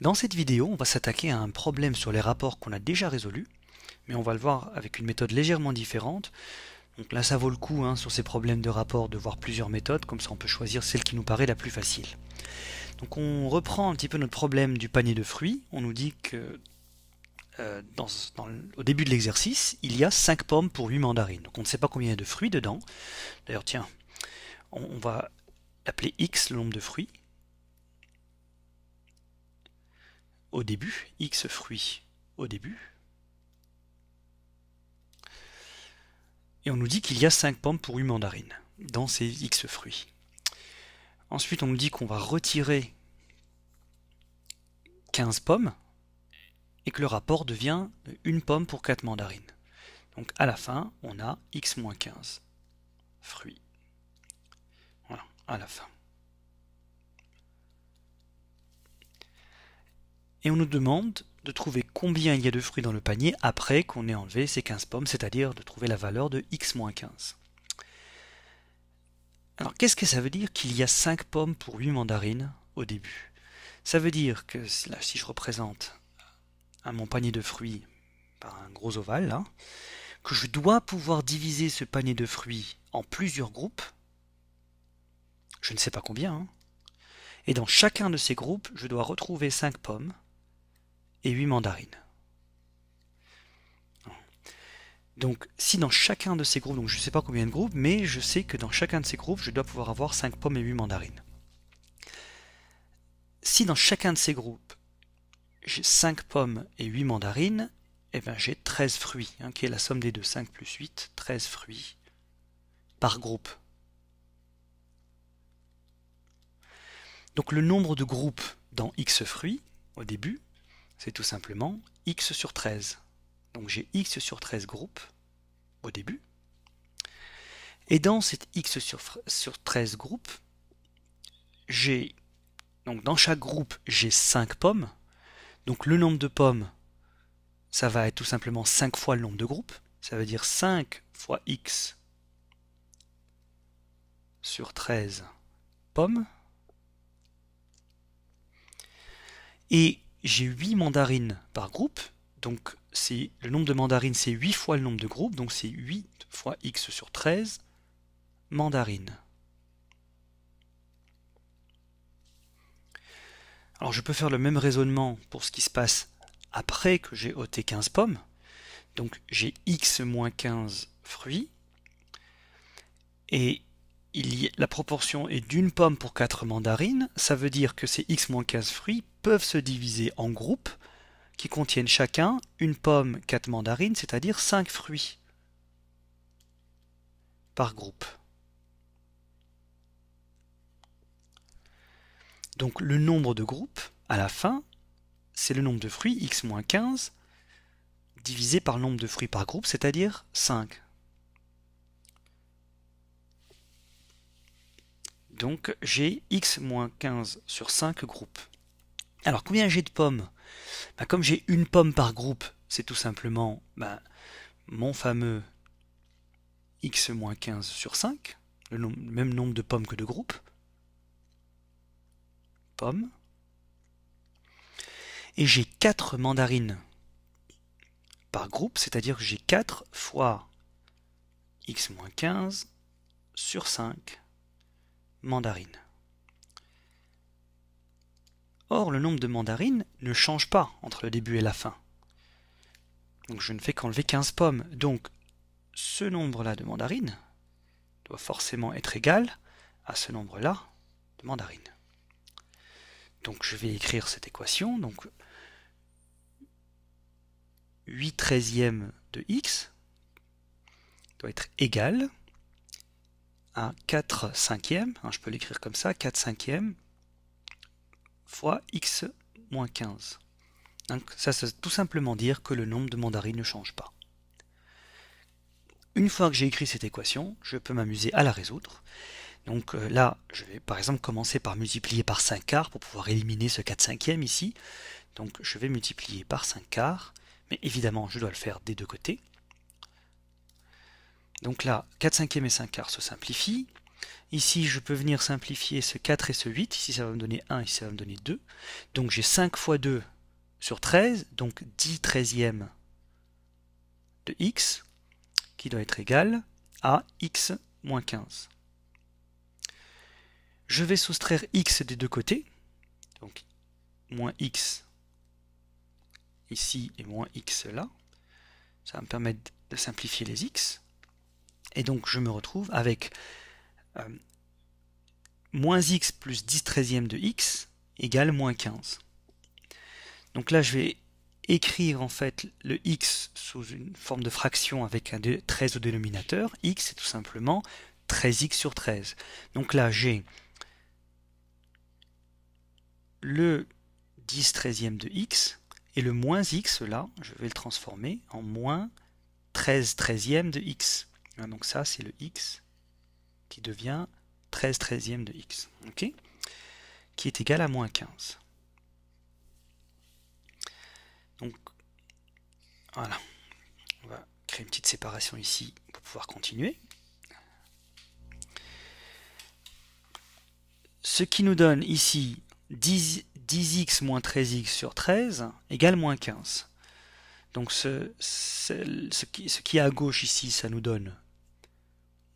Dans cette vidéo, on va s'attaquer à un problème sur les rapports qu'on a déjà résolu, mais on va le voir avec une méthode légèrement différente. Donc là, ça vaut le coup hein, sur ces problèmes de rapports de voir plusieurs méthodes, comme ça on peut choisir celle qui nous paraît la plus facile. Donc on reprend un petit peu notre problème du panier de fruits. On nous dit que euh, au début de l'exercice, il y a 5 pommes pour 8 mandarines. Donc on ne sait pas combien il y a de fruits dedans. D'ailleurs, tiens, on va appeler x le nombre de fruits au début, x fruits au début. Et on nous dit qu'il y a 5 pommes pour une mandarine dans ces x fruits. Ensuite, on nous dit qu'on va retirer 15 pommes et que le rapport devient une pomme pour 4 mandarines. Donc à la fin, on a x-15 fruits. Voilà, à la fin. et on nous demande de trouver combien il y a de fruits dans le panier après qu'on ait enlevé ces 15 pommes, c'est-à-dire de trouver la valeur de x-15. Alors qu'est-ce que ça veut dire qu'il y a 5 pommes pour 8 mandarines au début Ça veut dire que si je représente mon panier de fruits par un gros ovale, que je dois pouvoir diviser ce panier de fruits en plusieurs groupes, je ne sais pas combien, hein, et dans chacun de ces groupes, je dois retrouver 5 pommes, et 8 mandarines. Donc si dans chacun de ces groupes, donc je ne sais pas combien de groupes, mais je sais que dans chacun de ces groupes, je dois pouvoir avoir 5 pommes et 8 mandarines. Si dans chacun de ces groupes, j'ai 5 pommes et 8 mandarines, eh ben, j'ai 13 fruits, hein, qui est la somme des deux, 5 plus 8, 13 fruits par groupe. Donc le nombre de groupes dans x fruits, au début, c'est tout simplement x sur 13. Donc j'ai x sur 13 groupes au début. Et dans cet x sur, sur 13 groupes, j'ai donc dans chaque groupe, j'ai 5 pommes. Donc le nombre de pommes, ça va être tout simplement 5 fois le nombre de groupes. Ça veut dire 5 fois x sur 13 pommes. Et j'ai 8 mandarines par groupe, donc c'est le nombre de mandarines c'est 8 fois le nombre de groupes, donc c'est 8 fois x sur 13 mandarines. Alors je peux faire le même raisonnement pour ce qui se passe après que j'ai ôté 15 pommes. Donc j'ai x moins 15 fruits. Et la proportion est d'une pomme pour quatre mandarines, ça veut dire que ces x-15 fruits peuvent se diviser en groupes qui contiennent chacun une pomme, quatre mandarines, c'est-à-dire 5 fruits par groupe. Donc le nombre de groupes, à la fin, c'est le nombre de fruits, x-15, divisé par le nombre de fruits par groupe, c'est-à-dire 5. donc j'ai x-15 sur 5 groupes. Alors combien j'ai de pommes bah, Comme j'ai une pomme par groupe, c'est tout simplement bah, mon fameux x-15 sur 5, le, même nombre de pommes que de groupes. Pommes. Et j'ai 4 mandarines par groupe, c'est-à-dire que j'ai 4 fois x-15 sur 5 mandarine. Or, le nombre de mandarines ne change pas entre le début et la fin. Donc je ne fais qu'enlever 15 pommes. Donc ce nombre-là de mandarines doit forcément être égal à ce nombre-là de mandarines. Donc je vais écrire cette équation. Donc 8 treizièmes de x doit être égal 4 cinquièmes, hein, je peux l'écrire comme ça, 4 cinquièmes, fois x moins 15. Donc ça, c'est tout simplement dire que le nombre de mandarines ne change pas. Une fois que j'ai écrit cette équation, je peux m'amuser à la résoudre. Donc euh, là, je vais par exemple commencer par multiplier par 5 quarts pour pouvoir éliminer ce 4 cinquièmes ici. Donc je vais multiplier par 5 quarts, mais évidemment je dois le faire des deux côtés. Donc là, 4 cinquièmes et 5 quarts se simplifient. Ici, je peux venir simplifier ce 4 et ce 8. Ici, ça va me donner 1, ici, ça va me donner 2. Donc j'ai 5 fois 2 sur 13, donc 10 treizièmes de x, qui doit être égal à x moins 15. Je vais soustraire x des deux côtés, donc moins x ici et moins x là. Ça va me permettre de simplifier les x. Et donc je me retrouve avec euh, moins x plus 10 treizième de x égale moins 15. Donc là je vais écrire en fait le x sous une forme de fraction avec un 13 au dénominateur. x c'est tout simplement 13x sur 13. Donc là j'ai le 10 treizième de x et le moins x là je vais le transformer en moins 13 treizième de x. Hein, donc ça, c'est le x qui devient 13 13e de x, qui est égal à moins 15. Donc, voilà. On va créer une petite séparation ici pour pouvoir continuer. Ce qui nous donne ici 10, x moins 13x sur 13 égale moins 15. Donc ce, ce, qui, ce qui est à gauche ici, ça nous donne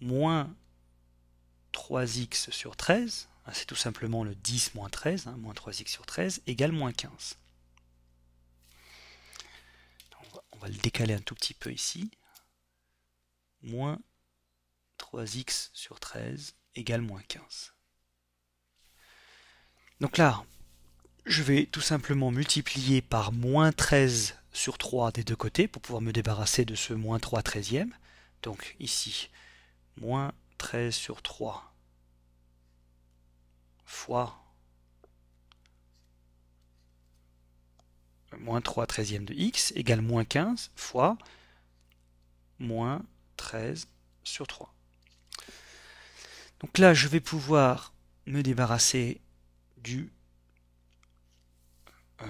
moins 3x sur 13, hein, c'est tout simplement le 10 moins 13, hein, moins 3x sur 13, égale moins 15. On va, on va, le décaler un tout petit peu ici. Moins 3x sur 13 égale moins 15. Donc là, je vais tout simplement multiplier par moins 13 sur 3 des deux côtés pour pouvoir me débarrasser de ce moins 3 treizième. Donc ici, moins 13 sur 3 fois moins 3 treizième de x égale moins 15 fois moins 13 sur 3. Donc là, je vais pouvoir me débarrasser du euh,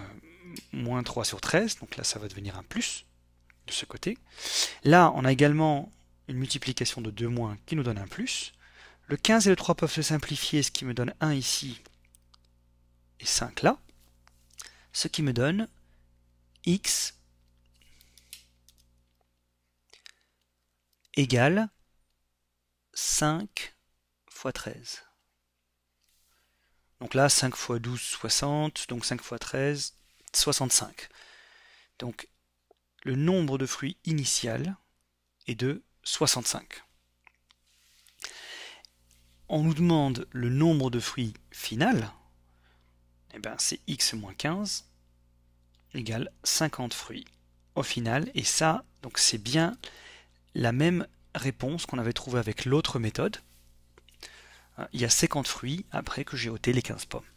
moins 3 sur 13. Donc là, ça va devenir un plus de ce côté. Là, on a également une multiplication de 2 moins qui nous donne un plus. Le 15 et le 3 peuvent se simplifier, ce qui me donne 1 ici et 5 là. Ce qui me donne x égale 5 fois 13. Donc là, 5 fois 12, 60, donc 5 fois 13, 65. Donc le nombre de fruits initial est de 65. On nous demande le nombre de fruits final, et eh ben c'est x moins 15 égale 50 fruits au final, et ça, donc c'est bien la même réponse qu'on avait trouvée avec l'autre méthode. Hein, il y a 50 fruits après que j'ai ôté les 15 pommes.